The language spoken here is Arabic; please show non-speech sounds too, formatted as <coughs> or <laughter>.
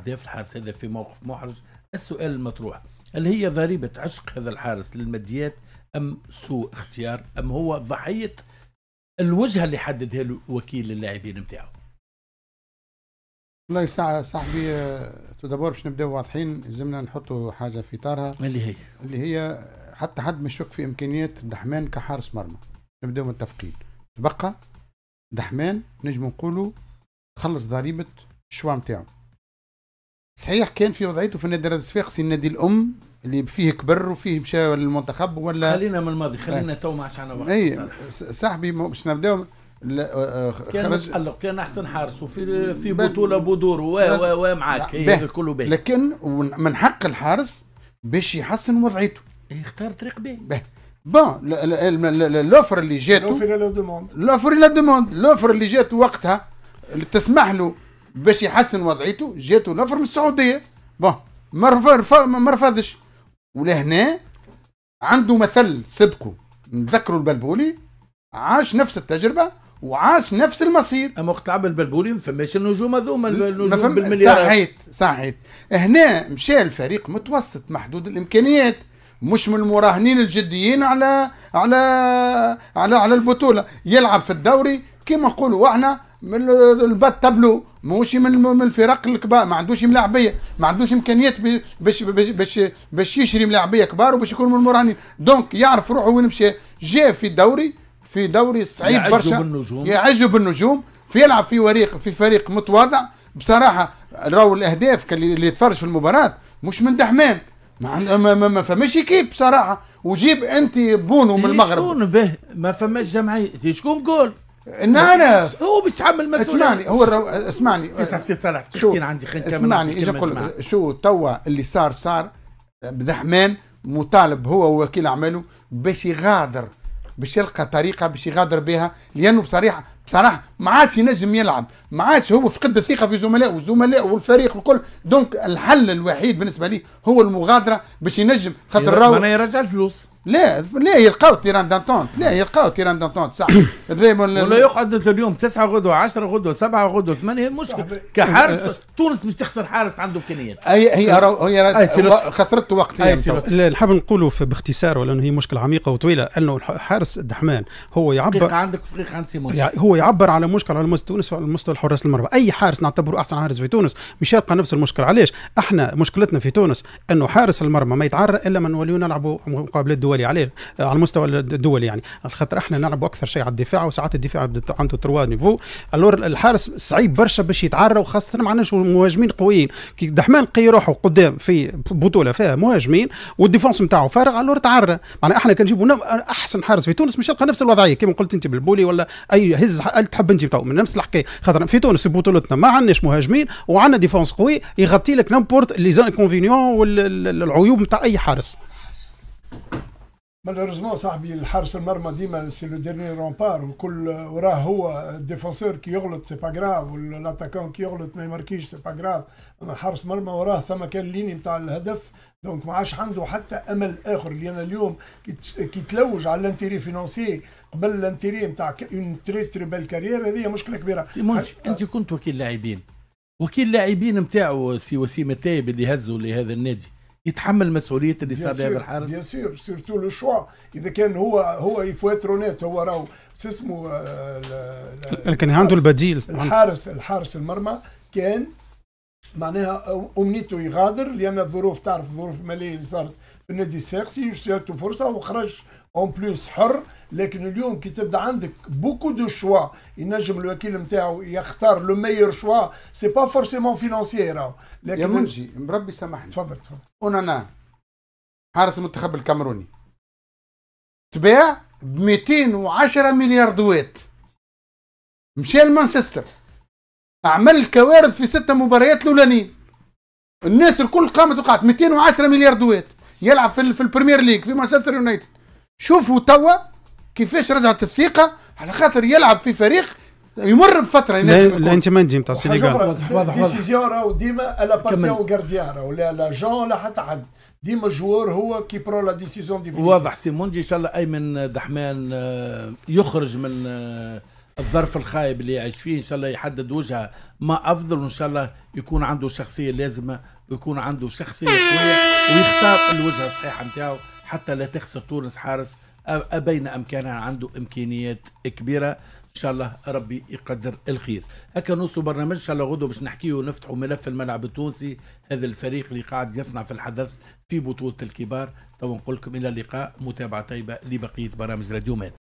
اهداف الحارس هذا في موقف محرج السؤال المطروح هل هي ضريبة عشق هذا الحارس للماديات أم سوء اختيار أم هو ضحية الوجهة اللي حددها له وكيل اللاعبين نتاعو والله ساعة صاحبي آه، تدبر باش نبداو واضحين لازمنا نحطوا حاجة في إطارها اللي هي اللي هي حتى حد ما يشك في إمكانيات دحمان كحارس مرمى نبداو متفقين تبقى دحمان نجم نقولوا خلص ضريبة الشوا نتاعو صحيح كان في وضعيته في النادي الصفاقسي النادي الام اللي فيه كبر وفيه مشى للمنتخب ولا خلينا من الماضي آه. خلينا آه. تو ما عادش وقت اي صاحبي باش نبداو آه، آه، كان خرج متقلق كان احسن حارس وفي في بطوله بدور و و و معاك الكل إيه، باهي لكن من حق الحارس باش يحسن وضعيته إيه، اختار طريق باهي بون لوفر اللي جاته لوفر لا دوموند لوفر لا دوموند لوفر اللي جاته وقتها اللي تسمح له باش يحسن وضعيته جاته نفر من السعوديه بون ما رفضش ولهنا عنده مثل سبقه نذكروا البلبولي عاش نفس التجربه وعاش نفس المصير اما وقت لعب البلبولي ما فماش النجوم هذوما النجوم فم... بالمليارات صحيت صحيت هنا مشى الفريق متوسط محدود الامكانيات مش من المراهنين الجديين على على على على البطوله يلعب في الدوري كما نقولوا احنا من البات تابلو ماهوش من الفرق الكبار ما عندوش ملاعبيه ما عندوش امكانيات باش باش باش يشري ملاعبيه كبار وباش يكون من المراهنين دونك يعرف روحه وين مشى جاء في دوري في دوري صعيب برشا بالنجوم يعجب بالنجوم في يلعب في فريق في فريق متواضع بصراحه راهو الاهداف اللي يتفرج في المباراه مش من دحمان ما ما ما فماش كيب بصراحه وجيب انت بونو من إيه المغرب شكون به ما فماش جمعيه إيه شكون جول ان انا هو بيتحمل مسؤوليه اسمعني هو الرو... اسمعني في سنين صالح تحكين عندي خلينا نكمل اسمعني اجي اقول شو توا اللي صار صار بدحمان مطالب هو ووكيل اعماله باش يغادر باش يلقى طريقه باش يغادر بها لانه بصريحه بصراحه ما عادش ينجم يلعب ما عادش هو فقد الثقه في زملائه والزملاء والفريق الكل دونك الحل الوحيد بالنسبه لي هو المغادره باش ينجم خاطر راهو معناها يرجع الفلوس لا لا يلقاو تيران دانتونت لا يلقاو تيران دانتونت صح <coughs> ولا يقعد اليوم تسعه غدوه 10 غدوه سبعه غدوه ثمانيه المشكل كحارس أه، أه، أه. تونس مش تخسر حارس عنده امكانيات هي هي هي خسرت وقت نحب نقولوا باختصار ولانه هي مشكله عميقه وطويله انه حارس الدحمان هو يعبر دقيقه عندك دقيقه عند سيمون هو يعبر على مشكل على مستوى تونس وعلى مستوى حراس المرمى اي حارس نعتبره احسن حارس في تونس مش يلقى نفس المشكل علاش احنا مشكلتنا في تونس انه حارس المرمى ما يتعرى الا ما نوليو نلعبوا مقابلات دوليه عليه آه، على المستوى الدولي يعني على خاطر احنا نلعبوا اكثر شيء على الدفاع وساعات الدفاع عنده تروا نيفو الور الحارس صعيب برشا باش يتعرى وخاصه ما عندناش مهاجمين قويين كي دحمان لقي روحه قدام في بطوله فيها مهاجمين والديفونس نتاعو فارغ الور تعرى معناها احنا كنجيبوا احسن حارس في تونس مش يلقى نفس الوضعيه كما قلت انت بالبولي ولا اي هز تحب عندي تو من نفس الحكايه خاطر في تونس بطولتنا ما عندناش مهاجمين وعندنا ديفونس قوي يغطي لك نامبورت لي زانكونفينيون والعيوب نتاع اي حارس مالوريزمون صاحبي الحارس المرمى ديما سي لو ديرني رومبار وكل وراه هو الديفونسور كي يغلط سي با غراف والاتاكون كي يغلط ما يماركيش سي با غراف حارس مرمى وراه ثم كان ليني نتاع الهدف دونك ما عادش عنده حتى امل اخر لان اليوم كي تلوج على الانتيري فينونسي قبل الانتيري نتاع اون تري تري بال كارير هذه مشكله كبيره سي مونش انت كنت وكيل لاعبين وكيل لاعبين نتاعو سي وسيم التايب اللي هزوا لهذا النادي يتحمل مسؤوليه اللي صار لهذا الحارس يسير سيرتو لو شوا اذا كان هو هو يفوات رونات هو راهو شو اسمه آه، لكن عنده البديل الحارس الحارس المرمى كان معناها امنيته يغادر لان الظروف تعرف الظروف الماليه اللي صارت في النادي الصفاقسي جاته فرصه وخرج اون بليس حر لكن اليوم كي تبدا عندك بوكو دو شوا ينجم الوكيل نتاعو يختار لو ميور شوا سي با فورسيمون فينونسيير راهو لكن يا منجي مربي سامحني تفضل تفضل اونانا حارس المنتخب الكاميروني تباع ب 210 مليار دويت مشى لمانشستر عمل كوارث في ستة مباريات الاولانيين الناس الكل قامت وقعت 210 مليار دويت يلعب في, في البريمير ليج في مانشستر يونايتد شوفوا توا كيفاش رجعت الثقه على خاطر يلعب في فريق يمر بفتره لا, لا انت ما تجي تصل واضح واضح ديسيزيون راهو ديما الا بارتيون غارديان ولا لا جون لا حتى حد ديما الجوار هو كي برو لا ديسيزيون دي واضح سي ان شاء الله ايمن دحمان آه، يخرج من آه، الظرف الخايب اللي يعيش فيه ان شاء الله يحدد وجهه ما افضل وان شاء الله يكون عنده شخصيه لازمه ويكون عنده شخصيه قويه ويختار الوجهه الصحيحه نتاعو حتى لا تخسر تونس حارس أبين امكانها عنده امكانيات كبيره ان شاء الله ربي يقدر الخير هكا نوصلوا برنامج ان شاء الله غدو باش نحكيه ونفتحوا ملف الملعب التونسي هذا الفريق اللي قاعد يصنع في الحدث في بطوله الكبار تو نقول لكم الى اللقاء متابعه طيبه لبقيه برامج راديو مات